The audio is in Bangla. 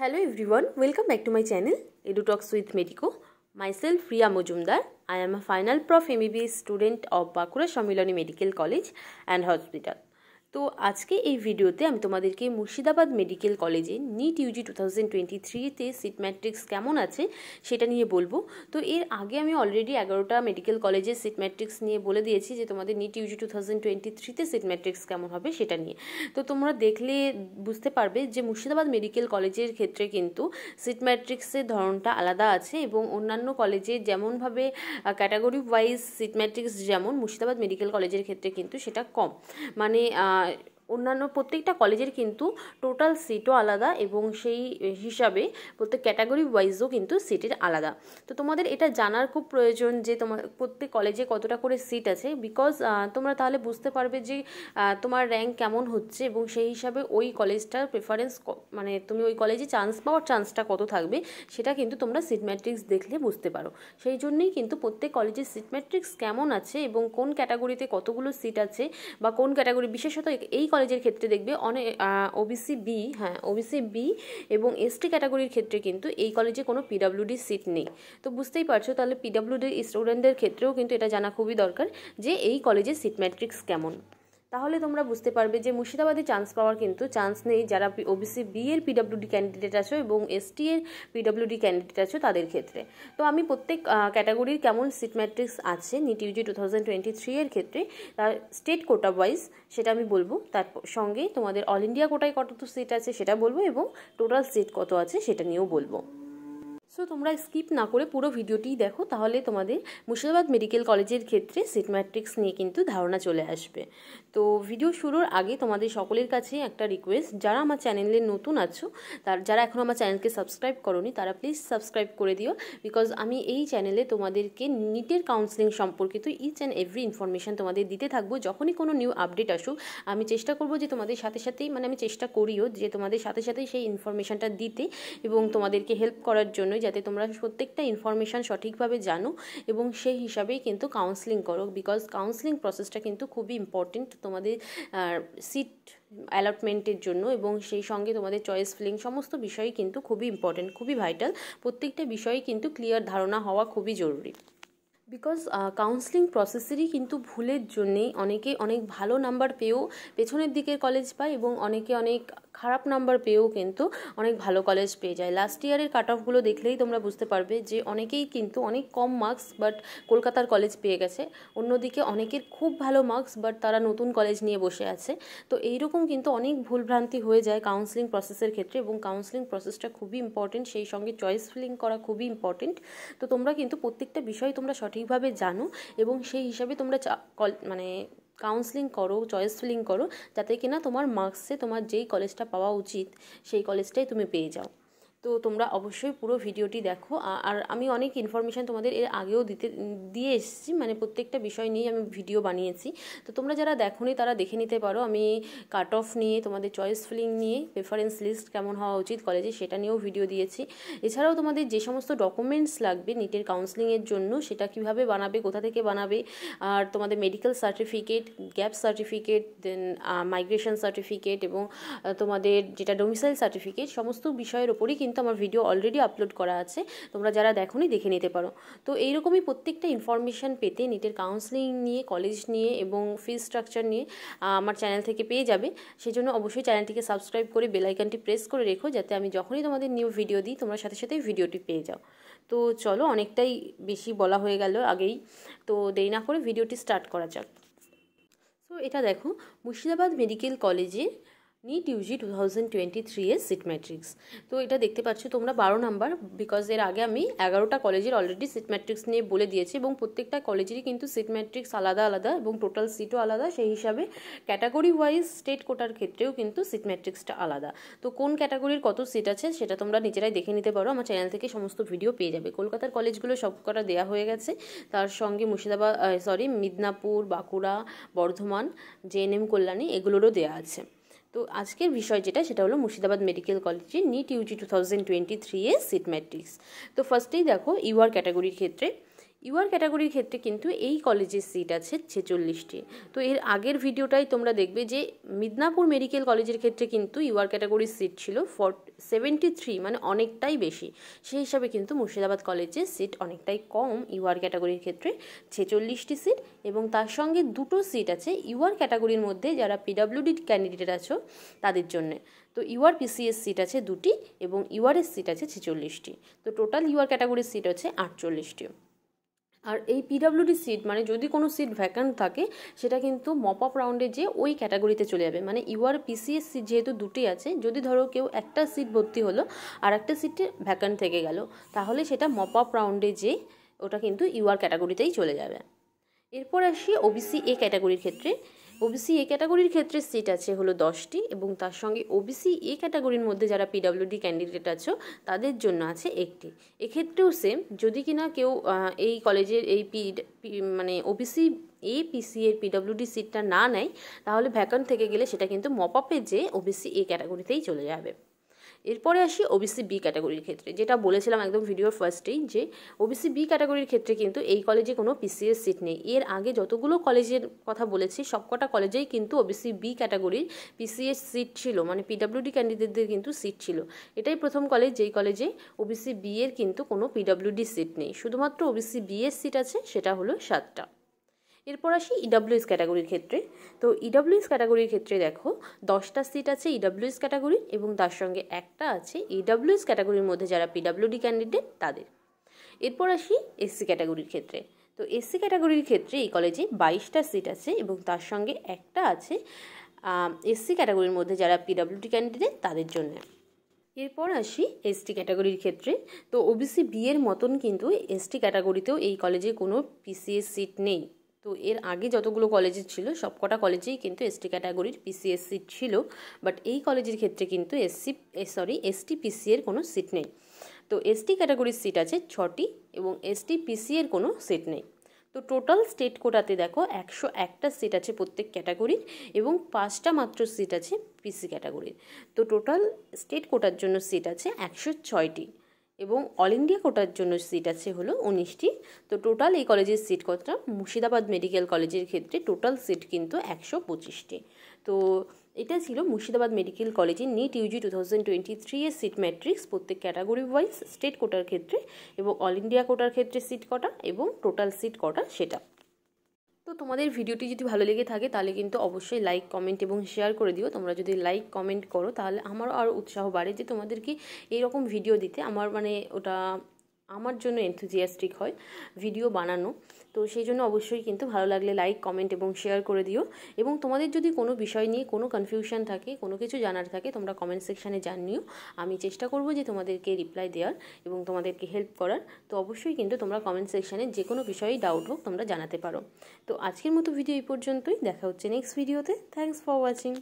Hello everyone, welcome back to my channel EduTalks with Medico. Myself Priya Mojumdar. I am a final prof MBBS student of Bakura Shamilani Medical College and Hospital. তো আজকে এই ভিডিওতে আমি তোমাদেরকে মুর্শিদাবাদ মেডিকেল কলেজে NEET UG two thousand twenty থ্রিতে সিট ম্যাট্রিক্স কেমন আছে সেটা নিয়ে বলবো তো এর আগে আমি অলরেডি এগারোটা মেডিকেল কলেজে সিট ম্যাট্রিক্স নিয়ে বলে দিয়েছি যে তোমাদের NEET UG two thousand twenty থ্রিতে সিট ম্যাট্রিক্স কেমন হবে সেটা নিয়ে তো তোমরা দেখলে বুঝতে পারবে যে মুর্শিদাবাদ মেডিকেল কলেজের ক্ষেত্রে কিন্তু সিট ম্যাট্রিক্সের ধরনটা আলাদা আছে এবং অন্যান্য কলেজে যেমনভাবে ক্যাটাগরি ওয়াইজ সিট ম্যাট্রিক্স যেমন মুর্শিদাবাদ মেডিকেল কলেজের ক্ষেত্রে কিন্তু সেটা কম মানে not অন্যান্য প্রত্যেকটা কলেজের কিন্তু টোটাল সিটও আলাদা এবং সেই হিসাবে প্রত্যেক ক্যাটাগরি ওয়াইজও কিন্তু সিটের আলাদা তো তোমাদের এটা জানার খুব প্রয়োজন যে তোমার প্রত্যেক কলেজে কতটা করে সিট আছে বিকজ তোমরা তাহলে বুঝতে পারবে যে তোমার র্যাঙ্ক কেমন হচ্ছে এবং সেই হিসাবে ওই কলেজটার প্রেফারেন্স মানে তুমি ওই কলেজে চান্স পাওয়ার চান্সটা কত থাকবে সেটা কিন্তু তোমরা সিট ম্যাট্রিক্স দেখলে বুঝতে পারো সেই জন্যই কিন্তু প্রত্যেক কলেজের সিট ম্যাট্রিক্স কেমন আছে এবং কোন ক্যাটাগরিতে কতগুলো সিট আছে বা কোন ক্যাটাগরি বিশেষত এই কলেজের ক্ষেত্রে দেখবে অনেক ওবিসি বি হ্যাঁ ওবিসি বি এবং এসটি ক্যাটাগরির ক্ষেত্রে কিন্তু এই কলেজে কোনো পিডাব্লিউডি সিট নেই তো বুঝতেই পারছো তাহলে পিডাব্লিউডি স্টুডেন্টদের ক্ষেত্রেও কিন্তু এটা জানা খুবই দরকার যে এই কলেজে সিট ম্যাট্রিক্স কেমন তাহলে তোমরা বুঝতে পারবে যে মুর্শিদাবাদে চান্স পাওয়ার কিন্তু চান্স নেই যারা ওবিসি বি এর পিডাব্লিউডি ক্যান্ডিডেট আছো এবং এসটি এর পিডাব্লিউডি ক্যান্ডিডেট আছো তাদের ক্ষেত্রে তো আমি প্রত্যেক ক্যাটাগরির কেমন সিট ম্যাট্রিক্স আছে NEET UG two thousand twenty three এর ক্ষেত্রে তার স্টেট কোটা ওয়াইজ সেটা আমি বলবো তার সঙ্গে তোমাদের অল ইন্ডিয়া কোটায় কত সিট আছে সেটা বলবো এবং টোটাল সিট কত আছে সেটা নিয়েও বলবো সো তোমরা স্কিপ না করে পুরো ভিডিওটি দেখো তাহলে তোমাদের মুর্শিদাবাদ মেডিকেল কলেজের ক্ষেত্রে সিট ম্যাট্রিক্স নিয়ে কিন্তু ধারণা চলে আসবে তো ভিডিও শুরুর আগে তোমাদের সকলের কাছে একটা রিকোয়েস্ট যারা আমার চ্যানেলে নতুন আছো তার যারা এখন আমার চ্যানেলকে সাবস্ক্রাইব করনি তারা প্লিজ সাবস্ক্রাইব করে দিও বিকজ আমি এই চ্যানেলে তোমাদেরকে নিটের কাউন্সেলিং সম্পর্কিত ইচ অ্যান্ড এভরি ইনফরমেশান তোমাদের দিতে থাকবো যখনই কোনো নিউ আপডেট আসুক আমি চেষ্টা করব যে তোমাদের সাথে সাথেই মানে আমি চেষ্টা করিও যে তোমাদের সাথে সাথেই সেই ইনফরমেশানটা দিতে এবং তোমাদেরকে হেল্প করার জন্য জন্যই যাতে তোমরা প্রত্যেকটা ইনফরমেশান সঠিকভাবে জানো এবং সেই হিসাবেই কিন্তু কাউন্সেলিং করো বিকজ কাউন্সেলিং প্রসেসটা কিন্তু খুবই ইম্পর্টেন্ট তোমাদের সিট অ্যালটমেন্টের জন্য এবং সেই সঙ্গে তোমাদের চয়েস ফিলিং সমস্ত বিষয়ই কিন্তু খুবই ইম্পর্টেন্ট খুবই ভাইটাল প্রত্যেকটা বিষয়ে কিন্তু ক্লিয়ার ধারণা হওয়া খুবই জরুরি বিকজ কাউন্সেলিং প্রসেসেরই কিন্তু ভুলের জন্যেই অনেকে অনেক ভালো নাম্বার পেয়েও পেছনের দিকের কলেজ পায় এবং অনেকে অনেক খারাপ নাম্বার পেয়েও কিন্তু অনেক ভালো কলেজ পেয়ে যায় লাস্ট ইয়ারের কাট অফগুলো দেখলেই তোমরা বুঝতে পারবে যে অনেকেই কিন্তু অনেক কম মার্কস বাট কলকাতার কলেজ পেয়ে গেছে অন্যদিকে অনেকের খুব ভালো মার্কস বাট তারা নতুন কলেজ নিয়ে বসে আছে তো এইরকম কিন্তু অনেক ভুলভ্রান্তি হয়ে যায় কাউন্সিলিং প্রসেসের ক্ষেত্রে এবং কাউন্সিলিং প্রসেসটা খুবই ইম্পর্টেন্ট সেই সঙ্গে চয়েস ফিলিং করা খুবই ইম্পর্টেন্ট তো তোমরা কিন্তু প্রত্যেকটা বিষয় তোমরা সঠিকভাবে জানো এবং সেই হিসাবে তোমরা মানে কাউন্সেলিং করো চয়েস ফিলিং করো যাতে কিনা তোমার মার্কসে তোমার যেই কলেজটা পাওয়া উচিত সেই কলেজটাই তুমি পেয়ে যাও তো তোমরা অবশ্যই পুরো ভিডিওটি দেখো আর আমি অনেক ইনফরমেশান তোমাদের এর আগেও দিতে দিয়ে এসেছি মানে প্রত্যেকটা বিষয় নিয়ে আমি ভিডিও বানিয়েছি তো তোমরা যারা দেখোনি তারা দেখে নিতে পারো আমি কাট অফ নিয়ে তোমাদের চয়েস ফিলিং নিয়ে প্রেফারেন্স লিস্ট কেমন হওয়া উচিত কলেজে সেটা নিয়েও ভিডিও দিয়েছি এছাড়াও তোমাদের যে সমস্ত ডকুমেন্টস লাগবে নিটের কাউন্সেলিংয়ের জন্য সেটা কিভাবে বানাবে কোথা থেকে বানাবে আর তোমাদের medical certificate gap certificate then migration certificate এবং তোমাদের যেটা ডোমিসাইল সার্টিফিকেট সমস্ত বিষয়ের ওপরই কিন্তু কিন্তু আমার ভিডিও অলরেডি আপলোড করা আছে তোমরা যারা দেখো দেখে নিতে পারো তো এইরকমই প্রত্যেকটা ইনফরমেশান পেতে নিটের কাউন্সেলিং নিয়ে কলেজ নিয়ে এবং ফিজ স্ট্রাকচার নিয়ে আমার চ্যানেল থেকে পেয়ে যাবে সেই জন্য অবশ্যই চ্যানেলটিকে সাবস্ক্রাইব করে বেলাইকানটি প্রেস করে রেখো যাতে আমি যখনই তোমাদের নিউ ভিডিও দিই তোমরা সাথে সাথে ভিডিওটি পেয়ে যাও তো চলো অনেকটাই বেশি বলা হয়ে গেল আগেই তো দেরি না করে ভিডিওটি স্টার্ট করা যাক তো এটা দেখো মুর্শিদাবাদ মেডিকেল কলেজে NEET UG two thousand twenty three এর সিট ম্যাট্রিক্স তো এটা দেখতে পাচ্ছ তোমরা বারো নাম্বার বিকজ এর আগে আমি এগারোটা কলেজের অলরেডি সিট ম্যাট্রিক্স নিয়ে বলে দিয়েছি এবং প্রত্যেকটা কলেজেরই কিন্তু সিট ম্যাট্রিক্স আলাদা আলাদা এবং টোটাল সিটও আলাদা সেই হিসাবে ক্যাটাগরি ওয়াইজ স্টেট কোটার ক্ষেত্রেও কিন্তু সিট ম্যাট্রিক্সটা আলাদা তো কোন ক্যাটাগরির কত সিট আছে সেটা তোমরা নিজেরাই দেখে নিতে পারো আমার চ্যানেল থেকে সমস্ত ভিডিও পেয়ে যাবে কলকাতার কলেজগুলো সবকটা দেওয়া হয়ে গেছে তার সঙ্গে মুর্শিদাবাদ সরি মিদনাপুর বাঁকুড়া বর্ধমান জেএনএম কল্যাণী এগুলোরও দেওয়া আছে তো আজকের বিষয় যেটা সেটা হলো মুর্শিদাবাদ মেডিকেল কলেজে NEET UG two thousand twenty three এ সিট ম্যাট্রিক্স তো ফার্স্টেই দেখো ইউআর ক্যাটাগরির ক্ষেত্রে ইউআর ক্যাটাগরির ক্ষেত্রে কিন্তু এই কলেজের সিট আছে ছেচল্লিশটি তো এর আগের ভিডিওটাই তোমরা দেখবে যে মিদনাপুর মেডিকেল কলেজের ক্ষেত্রে কিন্তু ইউআর ক্যাটাগরির সিট ছিল ফর সেভেন্টি থ্রি মানে অনেকটাই বেশি সেই হিসাবে কিন্তু মুর্শিদাবাদ কলেজে সিট অনেকটাই কম ইউআর ক্যাটাগরির ক্ষেত্রে ছেচল্লিশটি সিট এবং তার সঙ্গে দুটো সিট আছে ইউআর ক্যাটাগরির মধ্যে যারা পিডাব্লিউডি ক্যান্ডিডেট আছো তাদের জন্যে তো ইউআর পিসিএস সিট আছে দুটি এবং ইউআরএস সিট আছে ছেচল্লিশটি তো টোটাল ইউআর ক্যাটাগরির সিট আছে আটচল্লিশটি আর এই পিডাব্লিউডি সিট মানে যদি কোনো সিট ভ্যাকান্ট থাকে সেটা কিন্তু মপ আপ রাউন্ডে যে ওই ক্যাটাগরিতে চলে যাবে মানে ইউআর পিসিএস সিট যেহেতু দুটি আছে যদি ধরো কেউ একটা সিট ভর্তি হলো আর একটা সিটে ভ্যাকান্ট থেকে গেল তাহলে সেটা মপ আপ রাউন্ডে যে ওটা কিন্তু ইউআর ক্যাটাগরিতেই চলে যাবে এরপর আসি ওবিসি এ ক্যাটাগরির ক্ষেত্রে ওবিসি এ ক্যাটাগরির ক্ষেত্রে সিট আছে হলো দশটি এবং তার সঙ্গে ওবিসি এ ক্যাটাগরির মধ্যে যারা পিডাব্লিউডি ক্যান্ডিডেট আছো তাদের জন্য আছে একটি এক্ষেত্রেও সেম যদি কিনা কেউ এই কলেজের এই পি মানে ওবিসি এ পিসি এর পিডাব্লিউডি সিটটা না নেয় তাহলে ভ্যাকান্ট থেকে গেলে সেটা কিন্তু মপ আপে যে ওবিসি এ ক্যাটাগরিতেই চলে যাবে এরপরে আসি ওবিসি বি ক্যাটাগরির ক্ষেত্রে যেটা বলেছিলাম একদম ভিডিওর ফার্স্টেই যে ওবিসি বি ক্যাটাগরির ক্ষেত্রে কিন্তু এই কলেজে কোনো পিসিএস সিট নেই এর আগে যতগুলো কলেজের কথা বলেছি সবকটা কলেজেই কিন্তু ওবিসি বি ক্যাটাগরির পিসিএস সিট ছিল মানে পিডাব্লিউডি ক্যান্ডিডেটদের কিন্তু সিট ছিল এটাই প্রথম কলেজ যেই কলেজে ওবিসি বি এর কিন্তু কোনো পিডাব্লিউডি সিট নেই শুধুমাত্র ওবিসি বি এর সিট আছে সেটা হলো সাতটা এরপর আসি ইডাব্লিউএস e ক্যাটাগরির ক্ষেত্রে তো ইডাব্লিউএস e ক্যাটাগরির ক্ষেত্রে দেখো দশটা সিট আছে ইডাব্লিউএস e ক্যাটাগরির এবং তার সঙ্গে একটা আছে ইডাব্লিউএস ক্যাটাগরির মধ্যে যারা পিডাব্লিউডি ক্যান্ডিডেট তাদের এরপর আসি এসসি ক্যাটাগরির ক্ষেত্রে তো এসসি ক্যাটাগরির ক্ষেত্রে এই কলেজে বাইশটা সিট আছে এবং তার সঙ্গে একটা আছে এসসি ক্যাটাগরির মধ্যে যারা পিডাব্লিউডি ক্যান্ডিডেট তাদের জন্য এরপর আসি এসটি ক্যাটাগরির ক্ষেত্রে তো ওবিসি বিয়ের মতন কিন্তু এসটি ক্যাটাগরিতেও এই কলেজে কোনো পিসিএস সিট নেই তো এর আগে যতগুলো কলেজে ছিল সব কটা কলেজেই কিন্তু এসটি ক্যাটাগরির পিসিএস সিট ছিল বাট এই কলেজের ক্ষেত্রে কিন্তু এসসি সরি এসটি পিসিএর কোনো সিট নেই তো এসটি ক্যাটাগরির সিট আছে ছটি এবং এসটি পিসিএর কোনো সিট নেই তো টোটাল স্টেট কোটাতে দেখো একশো একটা সিট আছে প্রত্যেক ক্যাটাগরির এবং পাঁচটা মাত্র সিট আছে পিসি ক্যাটাগরির তো টোটাল স্টেট কোটার জন্য সিট আছে একশো ছয়টি এবং অল ইন্ডিয়া কোটার জন্য সিট আছে হলো উনিশটি তো টোটাল এই কলেজের সিট কতটা মুর্শিদাবাদ মেডিকেল কলেজের ক্ষেত্রে টোটাল সিট কিন্তু একশো পঁচিশটি তো এটা ছিল মুর্শিদাবাদ মেডিকেল কলেজের NEET UG two thousand twenty three এর সিট ম্যাট্রিক্স প্রত্যেক ক্যাটাগরি ওয়াইজ স্টেট কোটার ক্ষেত্রে এবং অল ইন্ডিয়া কোটার ক্ষেত্রে সিট কটা এবং টোটাল সিট কটা সেটা তোমাদের ভিডিওটি যদি ভালো লেগে থাকে তাহলে কিন্তু অবশ্যই লাইক কমেন্ট এবং শেয়ার করে দিও তোমরা যদি লাইক কমেন্ট করো তাহলে আমারও আরও উৎসাহ বাড়ে যে তোমাদেরকে এইরকম ভিডিও দিতে আমার মানে ওটা আমার জন্য এনথুজিয়াস্টিক হয় ভিডিও বানানো তো সেই জন্য অবশ্যই কিন্তু ভালো লাগলে লাইক কমেন্ট এবং শেয়ার করে দিও এবং তোমাদের যদি কোনো বিষয় নিয়ে কোনো কনফিউশন থাকে কোনো কিছু জানার থাকে তোমরা কমেন্ট সেকশানে জানিও আমি চেষ্টা করব যে তোমাদেরকে রিপ্লাই দেওয়ার এবং তোমাদেরকে হেল্প করার তো অবশ্যই কিন্তু তোমরা কমেন্ট সেকশানে যে কোনো বিষয়েই ডাউট হোক তোমরা জানাতে পারো তো আজকের মতো ভিডিও এই পর্যন্তই দেখা হচ্ছে নেক্সট ভিডিওতে থ্যাংকস ফর ওয়াচিং